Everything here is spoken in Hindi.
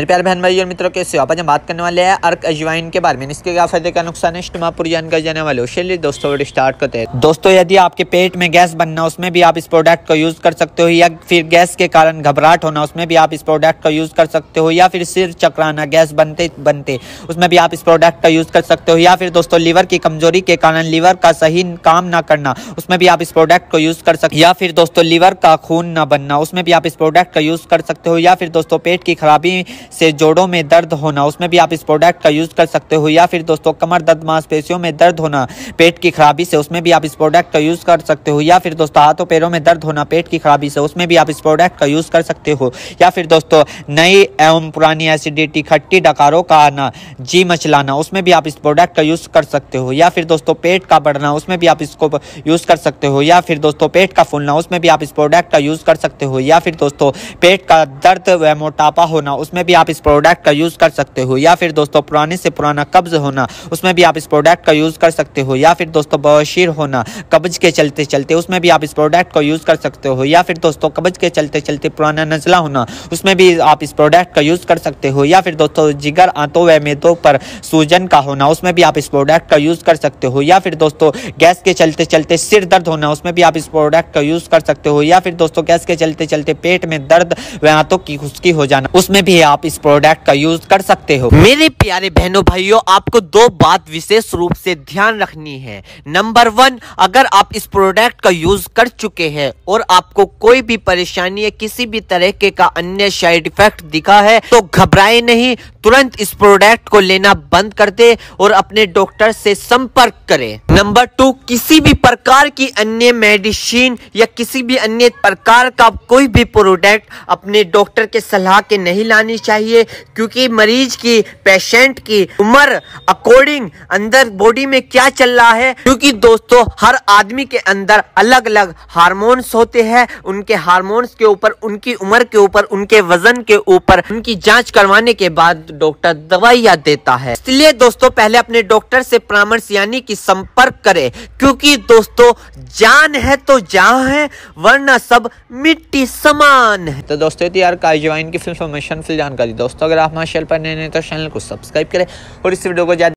मेरे प्यार बहन भाई और मित्रों के आप आज हम बात करने वाले हैं अर्क अजवाइन के बारे में इसके क्या फायदे का नुकसान है इस्टमा पूरी जानकारी जाने वाले हो चलिए दोस्तों वीडियो स्टार्ट करते हैं दोस्तों यदि आपके पेट में गैस बनना उसमें भी आप इस प्रोडक्ट को यूज़ कर सकते हो या फिर गैस के कारण घबराहट होना उसमें भी आप इस प्रोडक्ट का यूज़ कर सकते हो या फिर सिर चकराना गैस बनते बनते उसमें भी आप इस प्रोडक्ट का यूज़ कर सकते हो या फिर दोस्तों लीवर की कमजोरी के कारण लीवर का सही काम ना करना उसमें भी आप इस प्रोडक्ट को यूज़ कर सकते या फिर दोस्तों लीवर का खून ना बनना उसमें भी आप इस प्रोडक्ट का यूज़ कर सकते हो या फिर दोस्तों पेट की खराबी से जोड़ों में दर्द होना उसमें भी आप इस प्रोडक्ट का यूज़ कर सकते हो या फिर दोस्तों कमर दर्द मांसपेशियों में दर्द होना पेट की खराबी से उसमें भी आप इस प्रोडक्ट का यूज़ कर सकते हो या फिर दोस्तों हाथों पैरों में दर्द होना पेट की खराबी से उसमें भी आप इस प्रोडक्ट का यूज़ कर सकते हो या फिर दोस्तों नई एवं पुरानी एसिडिटी खट्टी डकारों का आना जी मचलाना उसमें भी आप इस प्रोडक्ट का यूज़ कर सकते हो या फिर दोस्तों पेट का बढ़ना उसमें भी आप इसको यूज़ कर सकते हो या फिर दोस्तों पेट का फूलना उसमें भी आप इस प्रोडक्ट का यूज़ कर सकते हो या फिर दोस्तों पेट का दर्द व मोटापा होना उसमें भी भी आप इस प्रोडक्ट का यूज़ कर सकते हो या फिर दोस्तों पुराने से पुराना कब्ज़ होना उसमें भी आप इस प्रोडक्ट का यूज़ कर सकते हो या फिर दोस्तों बवशीर होना कब्ज़ के चलते चलते उसमें भी आप इस प्रोडक्ट को यूज़ कर सकते हो या फिर दोस्तों कब्ज़ के चलते चलते पुराना नजला होना उसमें भी आप इस प्रोडक्ट का यूज़ कर सकते हो या फिर दोस्तों जिगर आंतों व मेदों पर सूजन का होना उसमें भी आप इस प्रोडक्ट का यूज़ कर सकते हो या फिर दोस्तों गैस के चलते चलते सिर दर्द होना उसमें भी आप इस प्रोडक्ट का यूज़ कर सकते हो या फिर दोस्तों गैस के चलते चलते पेट में दर्द व आंतों की खुशकी हो जाना उसमें भी आप इस प्रोडक्ट का यूज कर सकते हो मेरे प्यारे बहनों भाइयों आपको दो बात विशेष रूप से ध्यान रखनी है नंबर वन अगर आप इस प्रोडक्ट का यूज कर चुके हैं और आपको कोई भी परेशानी या किसी भी तरीके का अन्य साइड इफेक्ट दिखा है तो घबराए नहीं तुरंत इस प्रोडक्ट को लेना बंद कर दे और अपने डॉक्टर से संपर्क करें नंबर टू किसी भी प्रकार की अन्य मेडिसिन या किसी भी अन्य प्रकार का कोई भी प्रोडक्ट अपने डॉक्टर के सलाह के नहीं लानी चाहिए क्योंकि मरीज की पेशेंट की उम्र अकॉर्डिंग अंदर बॉडी में क्या चल रहा है क्योंकि दोस्तों हर आदमी के अंदर अलग अलग हार्मोन्स होते हैं उनके हार्मोन्स के ऊपर उनकी उम्र के ऊपर उनके वजन के ऊपर उनकी जाँच करवाने के बाद डॉक्टर दवाइयाँ देता है इसलिए दोस्तों पहले अपने डॉक्टर से परामर्श यानी कि संपर्क संपर्क करे क्योंकि दोस्तों जान है तो जहाँ है वरना सब मिट्टी समान है तो दोस्तों यार काजवाइन की फिल्म फॉर्मेशन फिल जानकारी दोस्तों अगर आप हमारे चैनल पर नए नए तो चैनल को सब्सक्राइब करें और इस वीडियो को